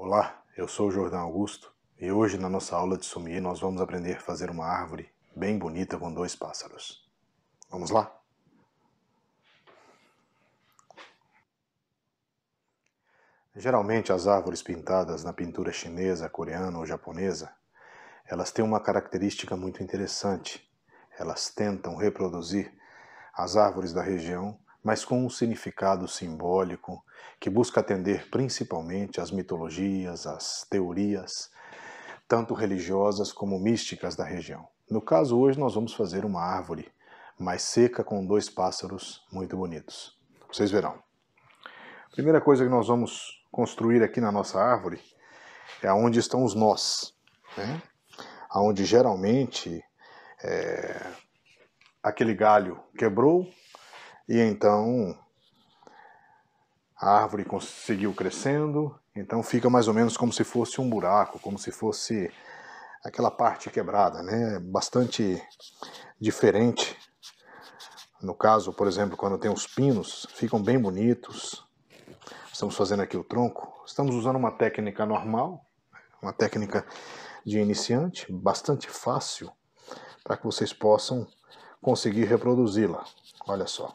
Olá, eu sou o Jordão Augusto e hoje na nossa aula de sumir nós vamos aprender a fazer uma árvore bem bonita com dois pássaros. Vamos lá? Geralmente as árvores pintadas na pintura chinesa, coreana ou japonesa, elas têm uma característica muito interessante. Elas tentam reproduzir as árvores da região mas com um significado simbólico que busca atender principalmente às mitologias, às teorias, tanto religiosas como místicas da região. No caso, hoje nós vamos fazer uma árvore mais seca com dois pássaros muito bonitos. Vocês verão. A primeira coisa que nós vamos construir aqui na nossa árvore é onde estão os nós, né? onde geralmente é, aquele galho quebrou, e então a árvore conseguiu crescendo, então fica mais ou menos como se fosse um buraco, como se fosse aquela parte quebrada, né? Bastante diferente. No caso, por exemplo, quando tem os pinos, ficam bem bonitos. Estamos fazendo aqui o tronco. Estamos usando uma técnica normal, uma técnica de iniciante, bastante fácil, para que vocês possam conseguir reproduzi-la. Olha só.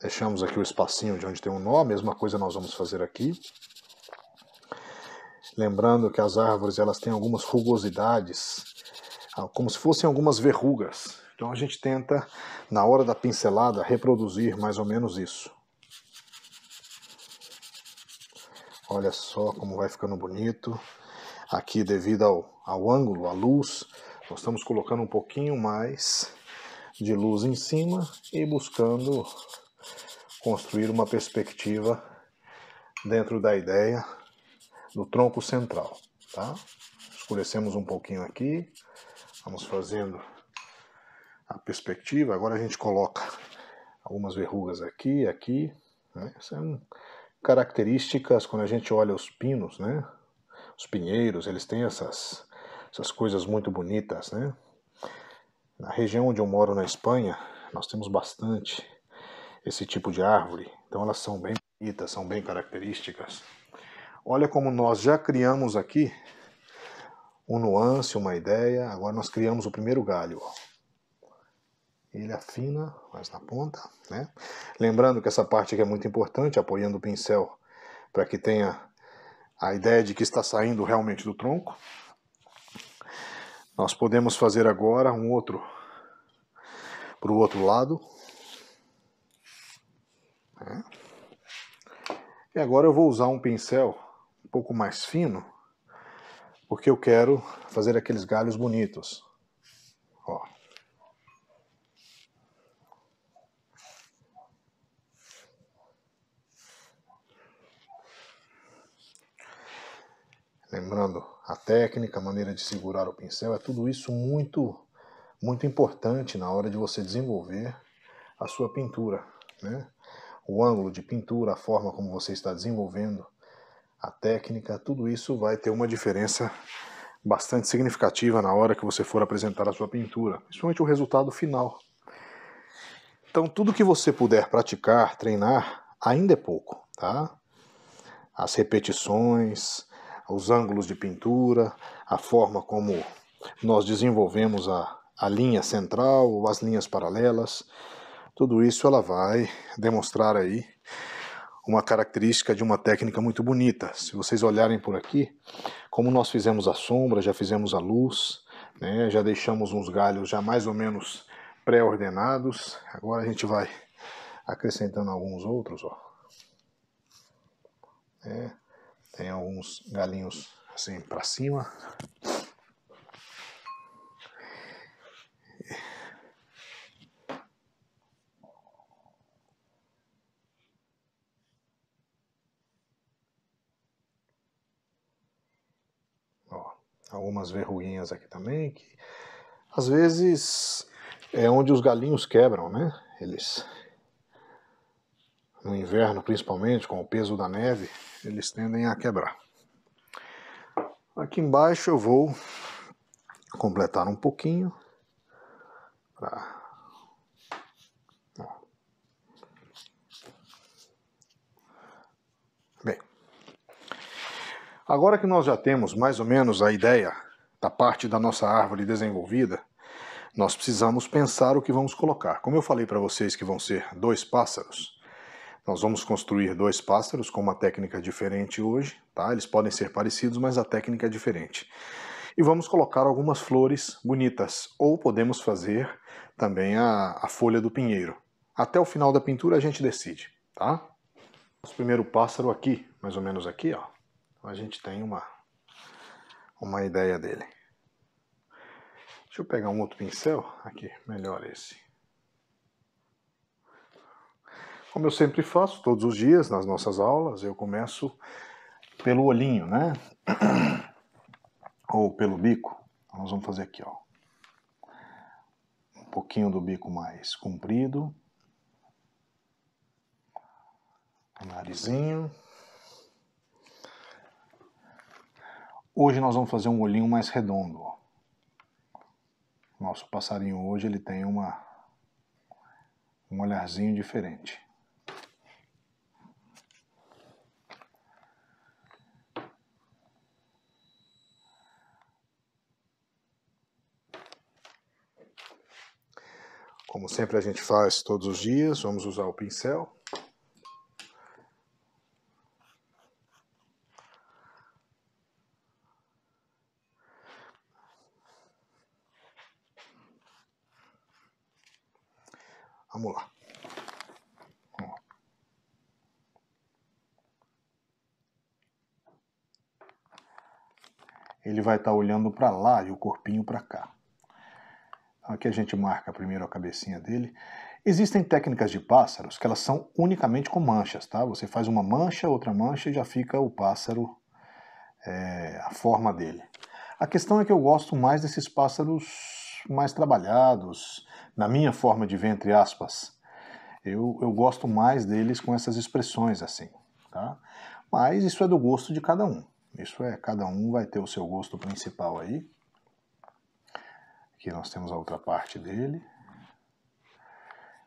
Deixamos aqui o espacinho de onde tem um nó, a mesma coisa nós vamos fazer aqui. Lembrando que as árvores elas têm algumas rugosidades, ah, como se fossem algumas verrugas. Então a gente tenta, na hora da pincelada, reproduzir mais ou menos isso. Olha só como vai ficando bonito. Aqui, devido ao, ao ângulo, à luz, nós estamos colocando um pouquinho mais de luz em cima e buscando construir uma perspectiva dentro da ideia do tronco central, tá? Escurecemos um pouquinho aqui, vamos fazendo a perspectiva. Agora a gente coloca algumas verrugas aqui, aqui. Né? São características quando a gente olha os pinos, né? Os pinheiros, eles têm essas, essas coisas muito bonitas, né? Na região onde eu moro, na Espanha, nós temos bastante esse tipo de árvore, então elas são bem bonitas, são bem características. Olha como nós já criamos aqui um nuance, uma ideia, agora nós criamos o primeiro galho. Ó. Ele afina mais na ponta, né? Lembrando que essa parte aqui é muito importante, apoiando o pincel para que tenha a ideia de que está saindo realmente do tronco. Nós podemos fazer agora um outro para o outro lado. Né? E agora eu vou usar um pincel um pouco mais fino, porque eu quero fazer aqueles galhos bonitos. Ó. lembrando a técnica, a maneira de segurar o pincel, é tudo isso muito, muito importante na hora de você desenvolver a sua pintura, né? O ângulo de pintura, a forma como você está desenvolvendo a técnica, tudo isso vai ter uma diferença bastante significativa na hora que você for apresentar a sua pintura, principalmente o resultado final. Então, tudo que você puder praticar, treinar, ainda é pouco, tá? As repetições, aos ângulos de pintura, a forma como nós desenvolvemos a, a linha central ou as linhas paralelas. Tudo isso ela vai demonstrar aí uma característica de uma técnica muito bonita. Se vocês olharem por aqui, como nós fizemos a sombra, já fizemos a luz, né, já deixamos uns galhos já mais ou menos pré-ordenados. Agora a gente vai acrescentando alguns outros. Ó. É. Tem alguns galinhos assim para cima. Ó, algumas verruinhas aqui também, que às vezes é onde os galinhos quebram, né? Eles no inverno principalmente, com o peso da neve, eles tendem a quebrar. Aqui embaixo eu vou completar um pouquinho. Bem, agora que nós já temos mais ou menos a ideia da parte da nossa árvore desenvolvida, nós precisamos pensar o que vamos colocar. Como eu falei para vocês que vão ser dois pássaros, nós vamos construir dois pássaros com uma técnica diferente hoje, tá? Eles podem ser parecidos, mas a técnica é diferente. E vamos colocar algumas flores bonitas, ou podemos fazer também a, a folha do pinheiro. Até o final da pintura a gente decide, tá? Nosso primeiro pássaro aqui, mais ou menos aqui, ó. A gente tem uma, uma ideia dele. Deixa eu pegar um outro pincel, aqui, melhor esse. Como eu sempre faço, todos os dias nas nossas aulas, eu começo pelo olhinho, né? Ou pelo bico. Nós vamos fazer aqui, ó. Um pouquinho do bico mais comprido. O narizinho. Hoje nós vamos fazer um olhinho mais redondo. Ó. Nosso passarinho hoje ele tem uma um olharzinho diferente. Como sempre a gente faz todos os dias, vamos usar o pincel. Vamos lá. Ele vai estar tá olhando para lá e o corpinho para cá. Aqui a gente marca primeiro a cabecinha dele. Existem técnicas de pássaros que elas são unicamente com manchas, tá? Você faz uma mancha, outra mancha e já fica o pássaro, é, a forma dele. A questão é que eu gosto mais desses pássaros mais trabalhados, na minha forma de ver, entre aspas. Eu, eu gosto mais deles com essas expressões assim, tá? Mas isso é do gosto de cada um. Isso é, cada um vai ter o seu gosto principal aí. Aqui nós temos a outra parte dele.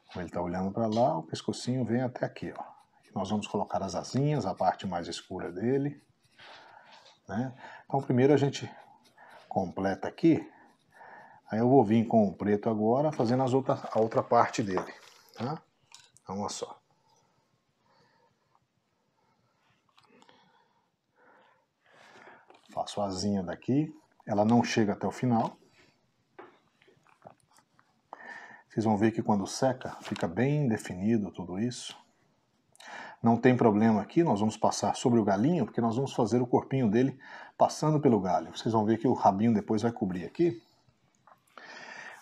Como ele está olhando para lá, o pescocinho vem até aqui. Ó. nós vamos colocar as asinhas, a parte mais escura dele. Né? Então primeiro a gente completa aqui. Aí eu vou vir com o preto agora, fazendo as outras, a outra parte dele. Tá? Então olha só. Faço a asinha daqui. Ela não chega até o final, Vocês vão ver que quando seca, fica bem definido tudo isso. Não tem problema aqui, nós vamos passar sobre o galinho, porque nós vamos fazer o corpinho dele passando pelo galho. Vocês vão ver que o rabinho depois vai cobrir aqui.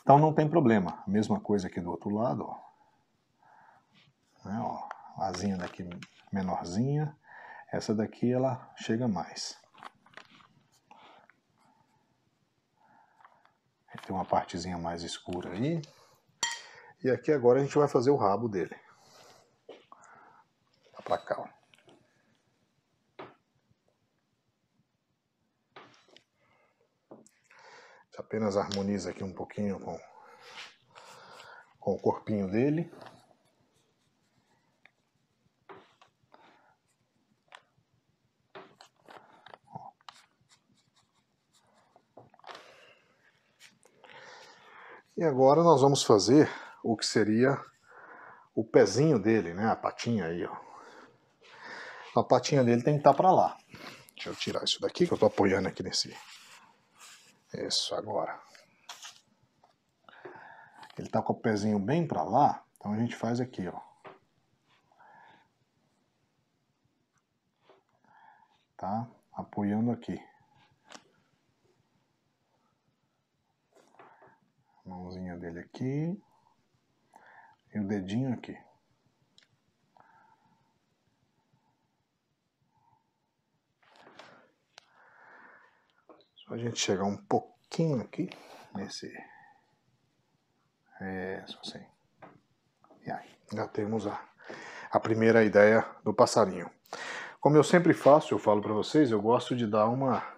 Então não tem problema. A mesma coisa aqui do outro lado, ó. Né, ó, asinha daqui menorzinha. Essa daqui ela chega mais. Tem uma partezinha mais escura aí. E aqui agora a gente vai fazer o rabo dele. Tá pra cá, ó. apenas harmoniza aqui um pouquinho com, com o corpinho dele. E agora nós vamos fazer o que seria o pezinho dele, né? A patinha aí, ó. A patinha dele tem que estar tá para lá. Deixa eu tirar isso daqui que eu estou apoiando aqui nesse. Isso agora. Ele está com o pezinho bem para lá, então a gente faz aqui, ó. Tá? Apoiando aqui. mãozinha dele aqui e o dedinho aqui. Só a gente chegar um pouquinho aqui nesse. É, só assim. E aí, já temos a, a primeira ideia do passarinho. Como eu sempre faço, eu falo para vocês, eu gosto de dar uma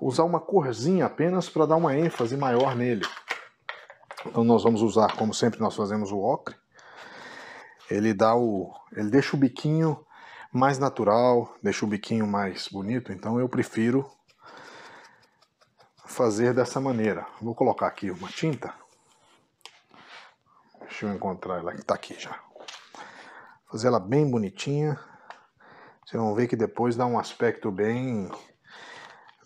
usar uma corzinha apenas para dar uma ênfase maior nele. Então nós vamos usar, como sempre nós fazemos, o ocre. Ele dá o, ele deixa o biquinho mais natural, deixa o biquinho mais bonito, então eu prefiro fazer dessa maneira. Vou colocar aqui uma tinta. Deixa eu encontrar ela que está aqui já. Fazer ela bem bonitinha. Vocês vão ver que depois dá um aspecto bem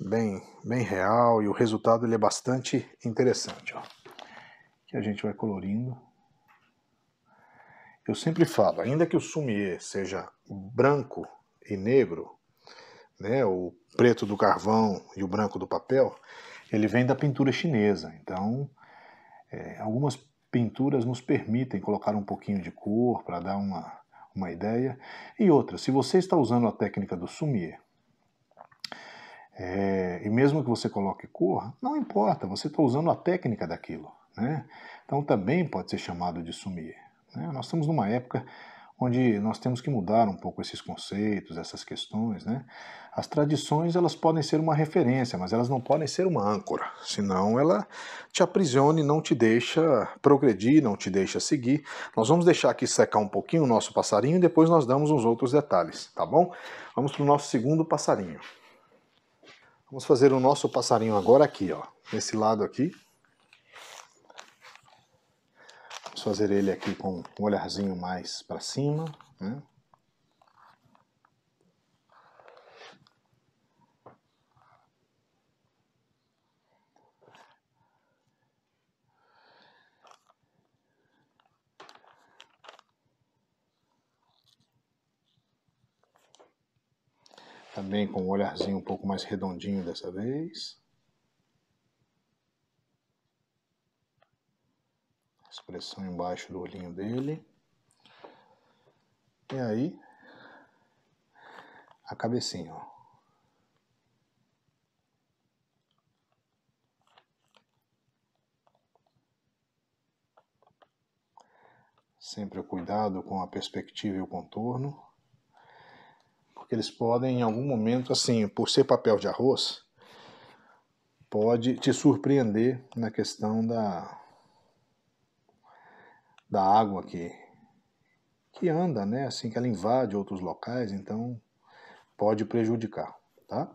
bem bem real e o resultado ele é bastante interessante, ó que a gente vai colorindo. Eu sempre falo, ainda que o sumier seja branco e negro, né, o preto do carvão e o branco do papel, ele vem da pintura chinesa. Então, é, algumas pinturas nos permitem colocar um pouquinho de cor para dar uma, uma ideia. E outra, se você está usando a técnica do sumier, é, e mesmo que você coloque cor, não importa, você está usando a técnica daquilo. Né? Então também pode ser chamado de sumir. Né? Nós estamos numa época onde nós temos que mudar um pouco esses conceitos, essas questões, né? As tradições, elas podem ser uma referência, mas elas não podem ser uma âncora, senão ela te aprisiona e não te deixa progredir, não te deixa seguir. Nós vamos deixar aqui secar um pouquinho o nosso passarinho e depois nós damos uns outros detalhes, tá bom? Vamos para o nosso segundo passarinho. Vamos fazer o nosso passarinho agora aqui, ó, nesse lado aqui, fazer ele aqui com um olharzinho mais para cima, né? Também com um olharzinho um pouco mais redondinho dessa vez. expressão embaixo do olhinho dele. E aí, a cabecinha, ó. Sempre o cuidado com a perspectiva e o contorno, porque eles podem em algum momento, assim, por ser papel de arroz, pode te surpreender na questão da da água que, que anda, né? Assim que ela invade outros locais, então pode prejudicar, tá?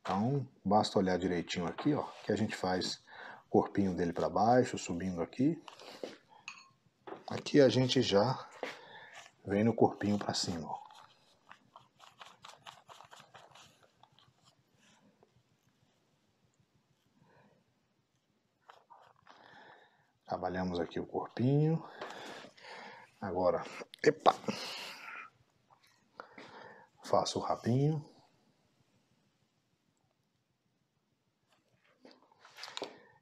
Então, basta olhar direitinho aqui, ó, que a gente faz o corpinho dele para baixo, subindo aqui. Aqui a gente já vem no corpinho para cima, ó. Trabalhamos aqui o corpinho. Agora, epa! Faço o rabinho.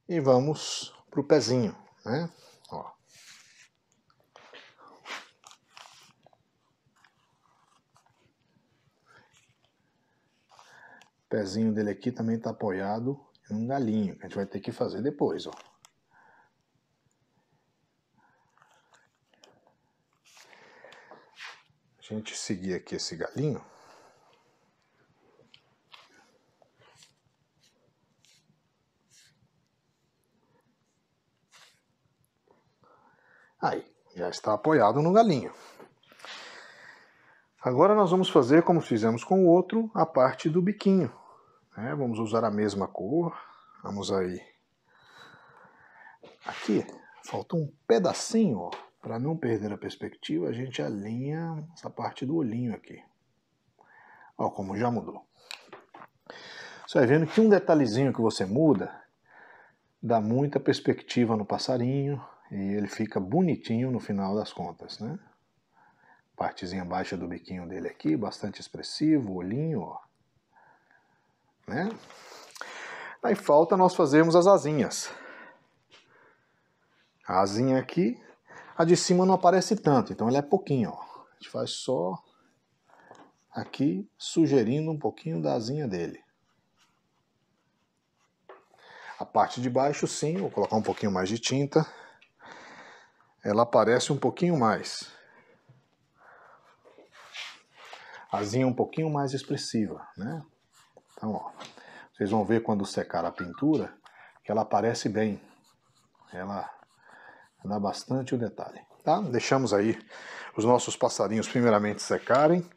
E vamos pro pezinho, né? Ó. O pezinho dele aqui também tá apoiado em um galinho, que a gente vai ter que fazer depois, ó. gente seguir aqui esse galinho. Aí, já está apoiado no galinho. Agora nós vamos fazer, como fizemos com o outro, a parte do biquinho. Né? Vamos usar a mesma cor. Vamos aí. Aqui, faltou um pedacinho, ó. Para não perder a perspectiva, a gente alinha essa parte do olhinho aqui. Ó, como já mudou. Você vai vendo que um detalhezinho que você muda dá muita perspectiva no passarinho e ele fica bonitinho no final das contas, né? Partezinha baixa do biquinho dele aqui, bastante expressivo, olhinho, ó. Né? Aí falta nós fazermos as asinhas. A asinha aqui a de cima não aparece tanto, então ela é pouquinho. Ó. A gente faz só aqui sugerindo um pouquinho da asinha dele. A parte de baixo, sim, vou colocar um pouquinho mais de tinta. Ela aparece um pouquinho mais. Asinha um pouquinho mais expressiva, né? Então, ó, vocês vão ver quando secar a pintura que ela aparece bem. Ela dar bastante o detalhe. Tá? Deixamos aí os nossos passarinhos primeiramente secarem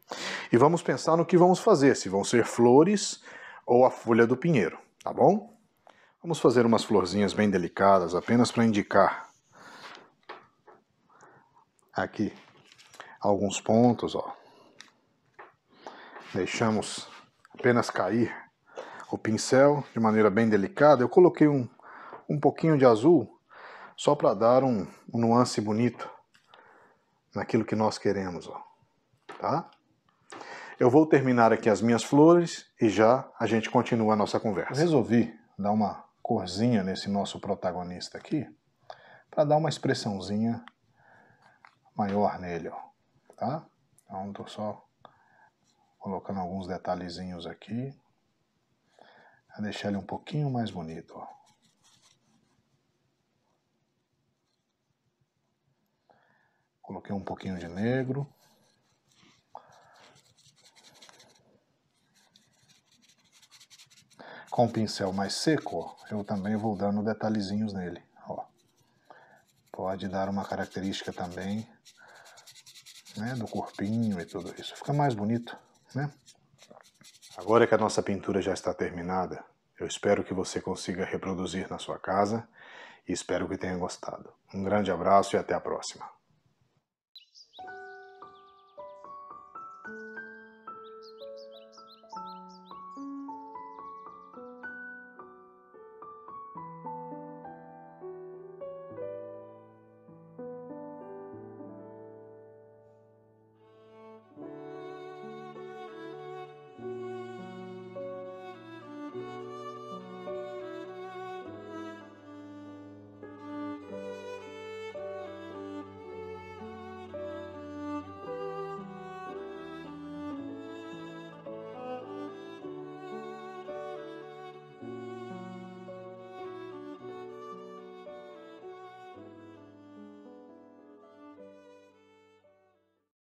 e vamos pensar no que vamos fazer, se vão ser flores ou a folha do pinheiro, tá bom? Vamos fazer umas florzinhas bem delicadas, apenas para indicar aqui alguns pontos, ó. Deixamos apenas cair o pincel de maneira bem delicada. Eu coloquei um, um pouquinho de azul só para dar um, um, nuance bonito naquilo que nós queremos, ó. tá? Eu vou terminar aqui as minhas flores e já a gente continua a nossa conversa. Eu resolvi dar uma corzinha nesse nosso protagonista aqui para dar uma expressãozinha maior nele, ó, tá? Então estou só colocando alguns detalhezinhos aqui, a deixar ele um pouquinho mais bonito, ó. Coloquei um pouquinho de negro. Com o um pincel mais seco, eu também vou dando detalhezinhos nele. Ó. Pode dar uma característica também né, do corpinho e tudo isso. Fica mais bonito, né? Agora que a nossa pintura já está terminada, eu espero que você consiga reproduzir na sua casa e espero que tenha gostado. Um grande abraço e até a próxima.